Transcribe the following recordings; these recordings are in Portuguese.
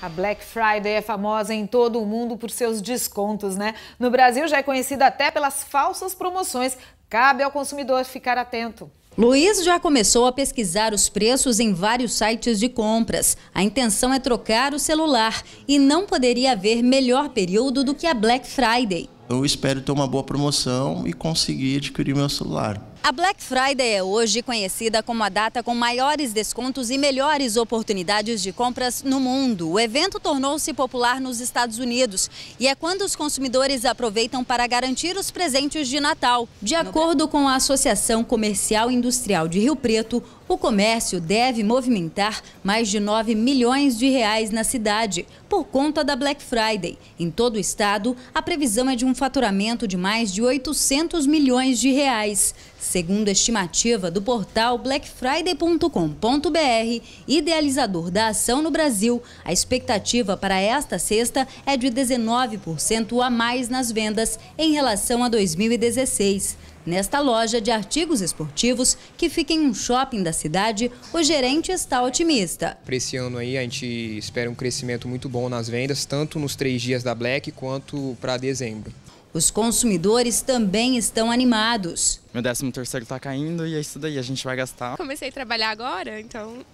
A Black Friday é famosa em todo o mundo por seus descontos, né? No Brasil já é conhecida até pelas falsas promoções. Cabe ao consumidor ficar atento. Luiz já começou a pesquisar os preços em vários sites de compras. A intenção é trocar o celular e não poderia haver melhor período do que a Black Friday. Eu espero ter uma boa promoção e conseguir adquirir meu celular. A Black Friday é hoje conhecida como a data com maiores descontos e melhores oportunidades de compras no mundo. O evento tornou-se popular nos Estados Unidos e é quando os consumidores aproveitam para garantir os presentes de Natal. De acordo com a Associação Comercial Industrial de Rio Preto, o comércio deve movimentar mais de 9 milhões de reais na cidade por conta da Black Friday. Em todo o estado, a previsão é de um faturamento de mais de 800 milhões de reais. Segundo a estimativa do portal blackfriday.com.br, idealizador da ação no Brasil, a expectativa para esta sexta é de 19% a mais nas vendas em relação a 2016. Nesta loja de artigos esportivos, que fica em um shopping da cidade, o gerente está otimista. Para esse ano aí, a gente espera um crescimento muito bom nas vendas, tanto nos três dias da Black quanto para dezembro. Os consumidores também estão animados. Meu 13 terceiro está caindo e é isso daí, a gente vai gastar. Comecei a trabalhar agora, então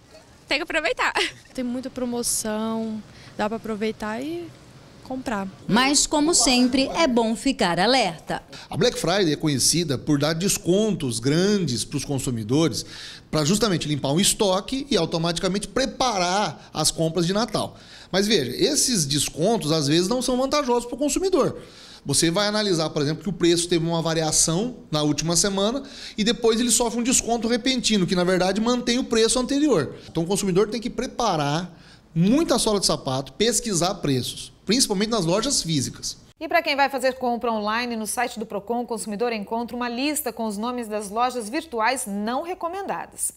tem que aproveitar. Tem muita promoção, dá para aproveitar e comprar. Mas, como sempre, é bom ficar alerta. A Black Friday é conhecida por dar descontos grandes para os consumidores para justamente limpar um estoque e automaticamente preparar as compras de Natal. Mas veja, esses descontos às vezes não são vantajosos para o consumidor. Você vai analisar, por exemplo, que o preço teve uma variação na última semana e depois ele sofre um desconto repentino, que na verdade mantém o preço anterior. Então o consumidor tem que preparar muita sola de sapato, pesquisar preços, principalmente nas lojas físicas. E para quem vai fazer compra online, no site do Procon, o consumidor encontra uma lista com os nomes das lojas virtuais não recomendadas.